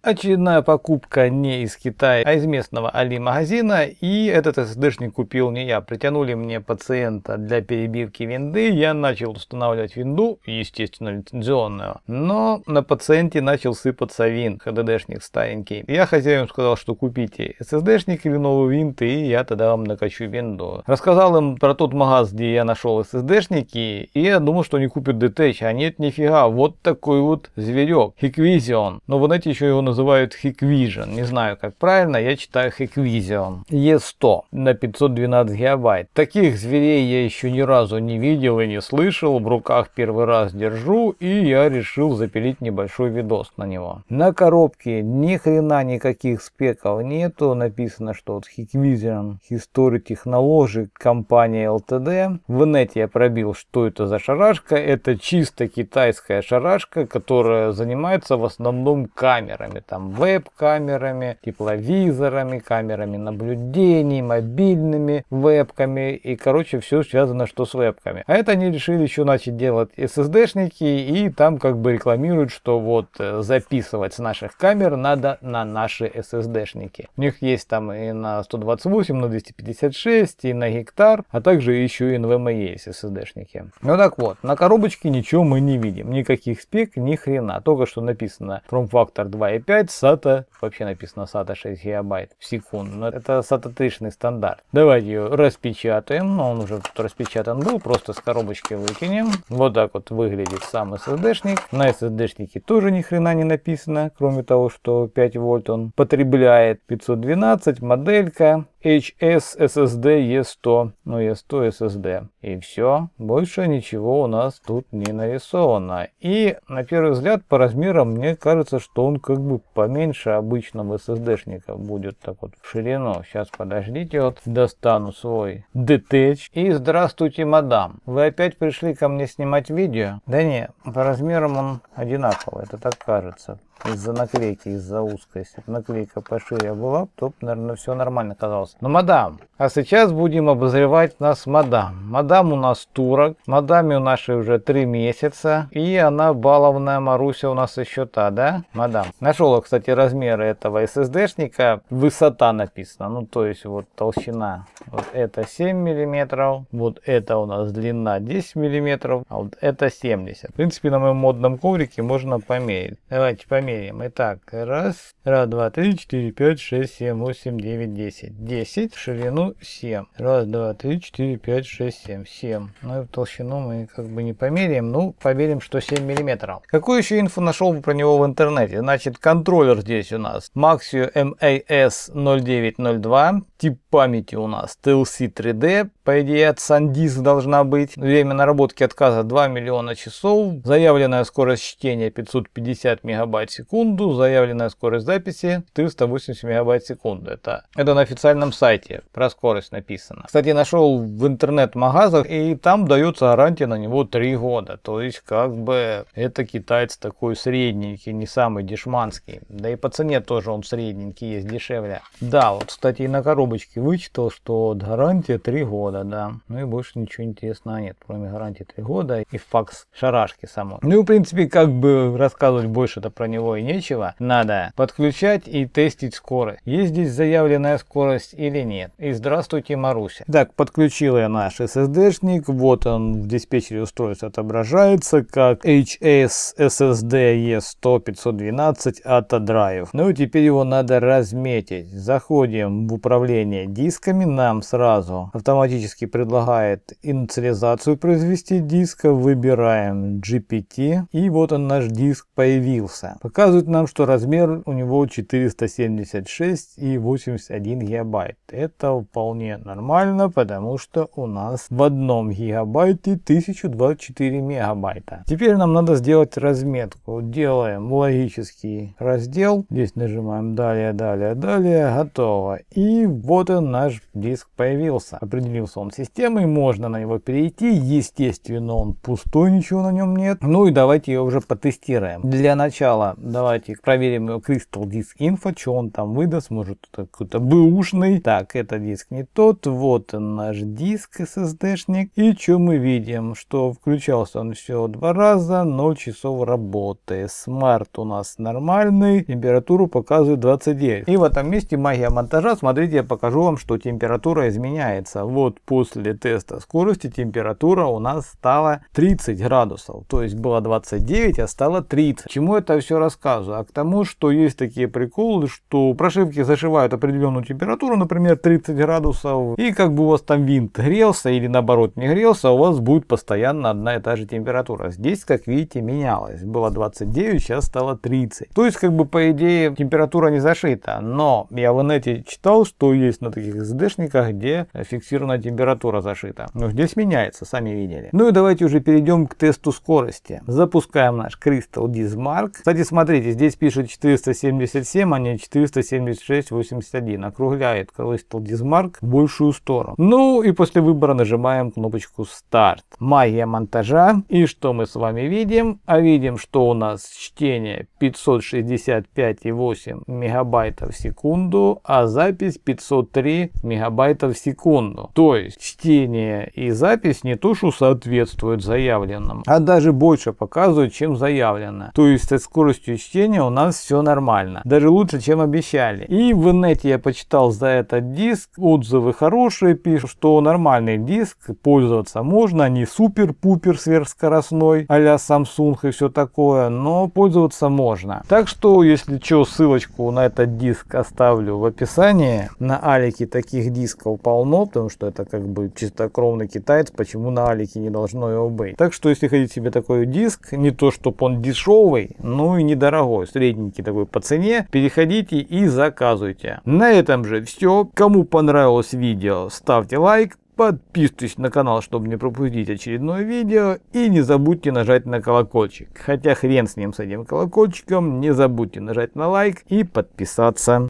Очередная покупка не из Китая, а из местного Али-магазина. И этот SSD-шник купил не я. Притянули мне пациента для перебивки винды. Я начал устанавливать винду, естественно, лицензионную. Но на пациенте начал сыпаться вин, HDD-шник старенький. Я хозяину сказал, что купите SSD-шник или новый винт, и я тогда вам накачу винду. Рассказал им про тот магаз, где я нашел SSD-шники, и я думал, что они купят DTH. А нет, нифига, вот такой вот зверек, Hikvision. Но вы знаете, еще его называют Hikvision. Не знаю, как правильно, я читаю Hikvision. E100 на 512 гигабайт. Таких зверей я еще ни разу не видел и не слышал. В руках первый раз держу, и я решил запилить небольшой видос на него. На коробке ни хрена никаких спеков нету. Написано, что вот Hikvision History Technology компания LTD. В инете я пробил, что это за шарашка. Это чисто китайская шарашка, которая занимается в основном камерами камерами, там веб-камерами, тепловизорами, камерами наблюдений, мобильными вебками и, короче, все связано, что с вебками. А это они решили еще начать делать SSD-шники и там как бы рекламируют, что вот э, записывать с наших камер надо на наши SSD-шники. У них есть там и на 128, на 256, и на гектар, а также еще и на NVMe есть SSD-шники. Ну так вот, на коробочке ничего мы не видим, никаких спек, ни хрена. Только что написано From Factor 2.5, 5, SATA, вообще написано SATA 6 гигабайт в секунду, но это SATA-тышный стандарт. Давайте ее распечатаем, он уже тут распечатан был, просто с коробочки выкинем. Вот так вот выглядит сам SSD-шник. На SSD-шнике тоже ни хрена не написано, кроме того, что 5 вольт он потребляет. 512, моделька, HS SSD E100, ну E100 SSD. И все, больше ничего у нас тут не нарисовано. И на первый взгляд по размерам мне кажется, что он как бы поменьше обычного SSD-шника будет так вот в ширину. Сейчас подождите, вот достану свой DTH. И здравствуйте, мадам. Вы опять пришли ко мне снимать видео? Да не, по размерам он одинаковый, это так кажется. Из-за наклейки, из-за узкости. Наклейка пошире была, то, наверное, все нормально казалось вопрос. Но, мадам, а сейчас будем обозревать нас мадам. Мадам у нас турок, мадаме у нашей уже три месяца, и она баловная Маруся у нас еще та, да, мадам? Нашел я, кстати, размеры этого SSD-шника, высота написана, ну, то есть вот толщина. Вот это 7 миллиметров, вот это у нас длина 10 миллиметров, а вот это 70. В принципе, на моем модном коврике можно померить. Давайте померим. Итак, раз, раз, два, три, четыре, пять, шесть, семь, восемь, девять, десять. 10, ширину 7. Раз, два, три, четыре, пять, шесть, семь. 7. Ну и толщину мы как бы не померяем, ну померим, что 7 миллиметров. Какую еще инфу нашел бы про него в интернете? Значит, контроллер здесь у нас Maxio MAS 0902 тип памяти у нас TLC 3D, по идее от SanDisk должна быть. Время наработки отказа 2 миллиона часов, заявленная скорость чтения 550 мегабайт в секунду, заявленная скорость записи 380 мегабайт в секунду. Это, это на официальном сайте про скорость написано. Кстати, нашел в интернет-магазах и там дается гарантия на него 3 года. То есть как бы это китаец такой средненький, не самый дешманский. Да и по цене тоже он средненький есть, дешевле. Да, вот кстати и на коробку скобочки вычитал, что гарантия 3 года, да. Ну и больше ничего интересного нет, кроме гарантии 3 года и факс шарашки само. Ну, и в принципе, как бы рассказывать больше-то про него и нечего. Надо подключать и тестить скорость. Есть здесь заявленная скорость или нет. И здравствуйте, Маруся. Так, подключил я наш SSD-шник. Вот он в диспетчере устройства отображается как HS SSD E100-512 ATA Drive. Ну, теперь его надо разметить. Заходим в управление управления дисками нам сразу автоматически предлагает инициализацию произвести диска. Выбираем GPT. И вот он наш диск появился. Показывает нам, что размер у него 476 и 81 гигабайт. Это вполне нормально, потому что у нас в одном гигабайте 1024 мегабайта. Теперь нам надо сделать разметку. Делаем логический раздел. Здесь нажимаем далее, далее, далее. Готово. И вот и наш диск появился. Определился он системой, можно на него перейти. Естественно, он пустой, ничего на нем нет. Ну и давайте ее уже потестируем. Для начала давайте проверим его Crystal Disk Info, что он там выдаст. Может, это какой-то бэушный. Так, это диск не тот. Вот он, наш диск SSD-шник. И что мы видим? Что включался он всего два раза, 0 часов работы. Смарт у нас нормальный, температуру показывает 29. И в этом месте магия монтажа, смотрите, я показываю покажу вам, что температура изменяется. Вот после теста скорости температура у нас стала 30 градусов. То есть было 29, а стало 30. Чему это все рассказываю? А к тому, что есть такие приколы, что прошивки зашивают определенную температуру, например, 30 градусов. И как бы у вас там винт грелся или наоборот не грелся, у вас будет постоянно одна и та же температура. Здесь, как видите, менялось. Было 29, сейчас стало 30. То есть, как бы по идее, температура не зашита. Но я в инете читал, что есть есть на таких SSD-шниках, где фиксированная температура зашита. Но здесь меняется, сами видели. Ну и давайте уже перейдем к тесту скорости. Запускаем наш Crystal Disk Кстати, смотрите, здесь пишет 477, а не 476.81. Округляет Crystal Disk Mark в большую сторону. Ну и после выбора нажимаем кнопочку Start. Магия монтажа. И что мы с вами видим? А видим, что у нас чтение 565,8 мегабайтов в секунду, а запись 500 103 мегабайта в секунду. То есть чтение и запись не то, что соответствуют заявленному, а даже больше показывают, чем заявлено. То есть со скоростью чтения у нас все нормально. Даже лучше, чем обещали. И в интернете я почитал за этот диск. Отзывы хорошие пишут, что нормальный диск, пользоваться можно, а не супер-пупер сверхскоростной, а-ля Samsung и все такое, но пользоваться можно. Так что, если что, ссылочку на этот диск оставлю в описании. На на Алике таких дисков полно, потому что это как бы чистокровный китаец, почему на Алике не должно его быть. Так что если хотите себе такой диск, не то чтобы он дешевый, но и недорогой, средненький такой по цене, переходите и заказывайте. На этом же все. Кому понравилось видео, ставьте лайк, подписывайтесь на канал, чтобы не пропустить очередное видео и не забудьте нажать на колокольчик. Хотя хрен с ним, с этим колокольчиком, не забудьте нажать на лайк и подписаться.